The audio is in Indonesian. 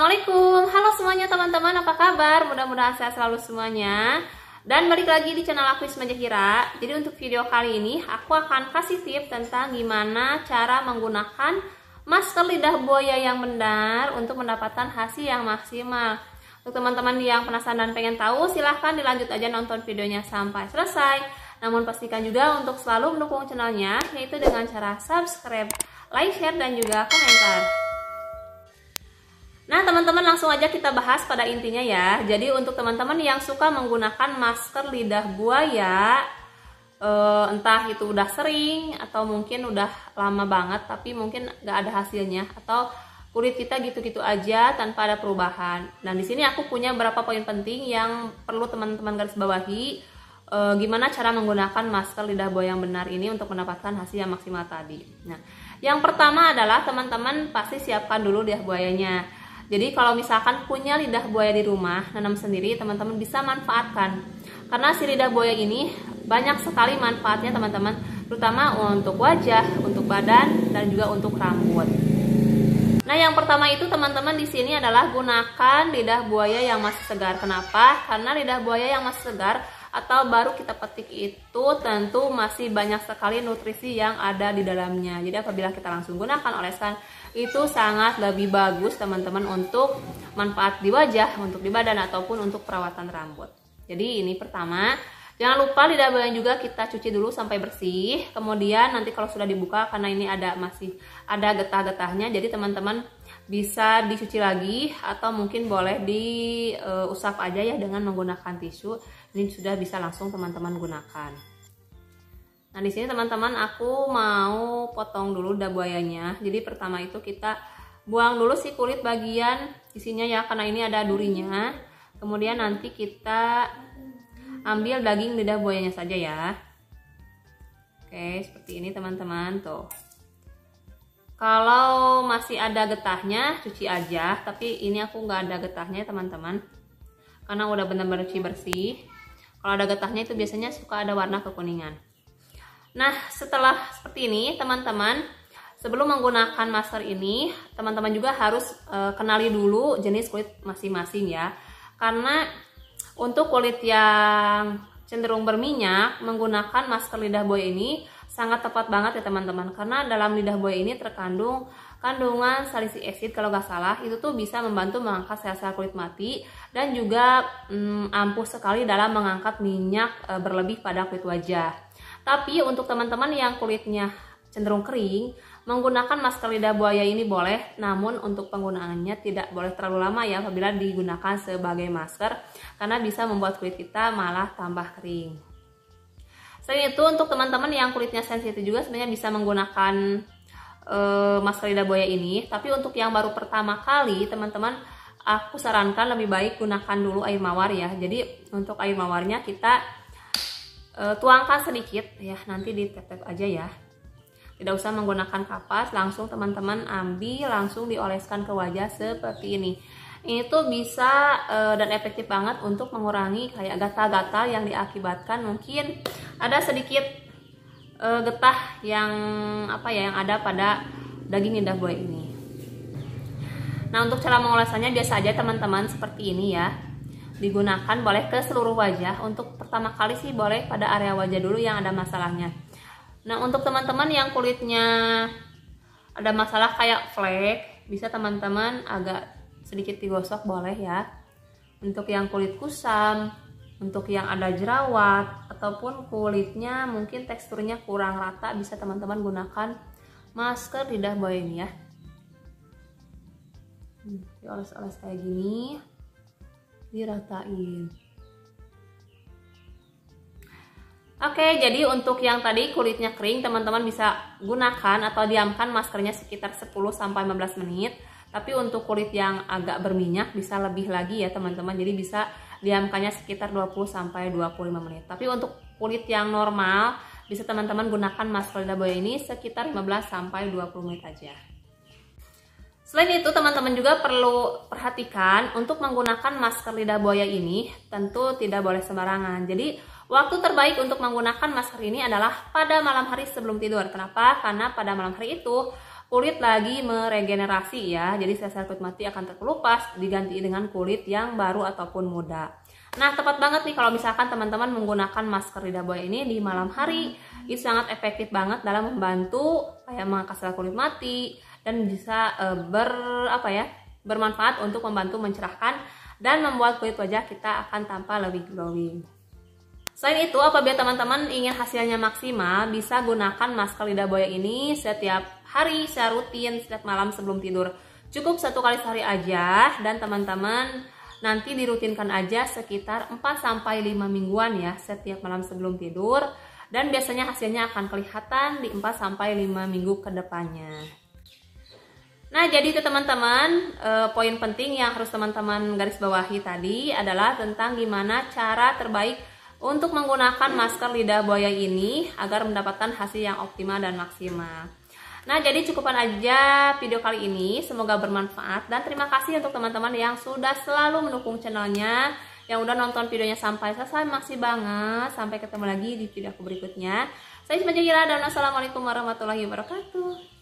Assalamualaikum Halo semuanya teman-teman apa kabar Mudah-mudahan sehat selalu semuanya Dan balik lagi di channel aku Isma Jahira Jadi untuk video kali ini Aku akan kasih tips tentang gimana Cara menggunakan masker lidah buaya yang benar Untuk mendapatkan hasil yang maksimal Untuk teman-teman yang penasaran dan pengen tahu Silahkan dilanjut aja nonton videonya sampai selesai namun pastikan juga untuk selalu mendukung channelnya, yaitu dengan cara subscribe, like, share, dan juga komentar. Nah, teman-teman langsung aja kita bahas pada intinya ya. Jadi untuk teman-teman yang suka menggunakan masker lidah buaya, eh, entah itu udah sering atau mungkin udah lama banget tapi mungkin gak ada hasilnya atau kulit kita gitu-gitu aja tanpa ada perubahan. Nah, di sini aku punya beberapa poin penting yang perlu teman-teman garis bawahi e, gimana cara menggunakan masker lidah buaya yang benar ini untuk mendapatkan hasil yang maksimal tadi. Nah, yang pertama adalah teman-teman pasti siapkan dulu lidah buayanya. Jadi kalau misalkan punya lidah buaya di rumah, nanam sendiri teman-teman bisa manfaatkan. Karena si lidah buaya ini banyak sekali manfaatnya teman-teman, terutama untuk wajah, untuk badan dan juga untuk rambut. Nah, yang pertama itu teman-teman di sini adalah gunakan lidah buaya yang masih segar. Kenapa? Karena lidah buaya yang masih segar atau baru kita petik itu tentu masih banyak sekali nutrisi yang ada di dalamnya. Jadi apabila kita langsung gunakan olesan itu sangat lebih bagus teman-teman untuk manfaat di wajah, untuk di badan ataupun untuk perawatan rambut. Jadi ini pertama, Jangan lupa lidah buaya juga kita cuci dulu sampai bersih. Kemudian nanti kalau sudah dibuka karena ini ada masih ada getah-getahnya, jadi teman-teman bisa dicuci lagi atau mungkin boleh diusap eh, aja ya dengan menggunakan tisu ini sudah bisa langsung teman-teman gunakan nah di sini teman-teman aku mau potong dulu udah buayanya jadi pertama itu kita buang dulu si kulit bagian isinya ya karena ini ada durinya kemudian nanti kita ambil daging lidah buayanya saja ya oke seperti ini teman-teman tuh kalau masih ada getahnya, cuci aja. Tapi ini aku nggak ada getahnya teman-teman. Karena udah benar-benar cuci bersih. Kalau ada getahnya itu biasanya suka ada warna kekuningan. Nah, setelah seperti ini, teman-teman, sebelum menggunakan masker ini, teman-teman juga harus e, kenali dulu jenis kulit masing-masing ya. Karena untuk kulit yang cenderung berminyak, menggunakan masker lidah buaya ini sangat tepat banget ya teman-teman karena dalam lidah buaya ini terkandung kandungan salisic acid kalau nggak salah itu tuh bisa membantu mengangkat sel-sel kulit mati dan juga hmm, ampuh sekali dalam mengangkat minyak e, berlebih pada kulit wajah. Tapi untuk teman-teman yang kulitnya cenderung kering, menggunakan masker lidah buaya ini boleh, namun untuk penggunaannya tidak boleh terlalu lama ya apabila digunakan sebagai masker karena bisa membuat kulit kita malah tambah kering. Selain itu untuk teman-teman yang kulitnya sensitif juga sebenarnya bisa menggunakan uh, masker lidah buaya ini. Tapi untuk yang baru pertama kali teman-teman aku sarankan lebih baik gunakan dulu air mawar ya. Jadi untuk air mawarnya kita uh, tuangkan sedikit ya nanti ditetep aja ya. Tidak usah menggunakan kapas, langsung teman-teman ambil, langsung dioleskan ke wajah seperti ini ini tuh bisa uh, dan efektif banget untuk mengurangi kayak gatal-gatal yang diakibatkan mungkin ada sedikit uh, getah yang apa ya yang ada pada daging lidah buaya ini. Nah untuk cara mengulasannya biasa aja teman-teman seperti ini ya digunakan boleh ke seluruh wajah untuk pertama kali sih boleh pada area wajah dulu yang ada masalahnya nah untuk teman-teman yang kulitnya ada masalah kayak flek bisa teman-teman agak sedikit digosok boleh ya untuk yang kulit kusam untuk yang ada jerawat ataupun kulitnya mungkin teksturnya kurang rata bisa teman-teman gunakan masker lidah buaya ya hmm, dioles-oles kayak gini diratain Oke, jadi untuk yang tadi kulitnya kering, teman-teman bisa gunakan atau diamkan maskernya sekitar 10-15 menit tapi untuk kulit yang agak berminyak bisa lebih lagi ya teman-teman jadi bisa diamkannya sekitar 20 25 menit tapi untuk kulit yang normal bisa teman-teman gunakan masker buaya ini sekitar 15 20 menit aja Selain itu, teman-teman juga perlu perhatikan untuk menggunakan masker lidah buaya ini tentu tidak boleh sembarangan. Jadi, waktu terbaik untuk menggunakan masker ini adalah pada malam hari sebelum tidur. Kenapa? Karena pada malam hari itu kulit lagi meregenerasi ya. Jadi sel-sel kulit mati akan terkelupas diganti dengan kulit yang baru ataupun muda. Nah, tepat banget nih kalau misalkan teman-teman menggunakan masker lidah buaya ini di malam hari. Itu sangat efektif banget dalam membantu kayak mengangkat sel kulit mati dan bisa e, ber apa ya? bermanfaat untuk membantu mencerahkan dan membuat kulit wajah kita akan tampak lebih glowing. Selain itu, apabila teman-teman ingin hasilnya maksimal, bisa gunakan masker lidah buaya ini setiap hari, secara rutin, setiap malam sebelum tidur. Cukup satu kali sehari aja, dan teman-teman nanti dirutinkan aja sekitar 4-5 mingguan ya, setiap malam sebelum tidur. Dan biasanya hasilnya akan kelihatan di 4-5 minggu ke depannya. Nah, jadi itu teman-teman, eh, poin penting yang harus teman-teman garis bawahi tadi adalah tentang gimana cara terbaik untuk menggunakan masker lidah buaya ini agar mendapatkan hasil yang optimal dan maksimal. Nah, jadi cukupan aja video kali ini. Semoga bermanfaat dan terima kasih untuk teman-teman yang sudah selalu mendukung channelnya, yang udah nonton videonya sampai selesai. Masih banget. Sampai ketemu lagi di video aku berikutnya. Saya Isma Jahira dan Assalamualaikum warahmatullahi wabarakatuh.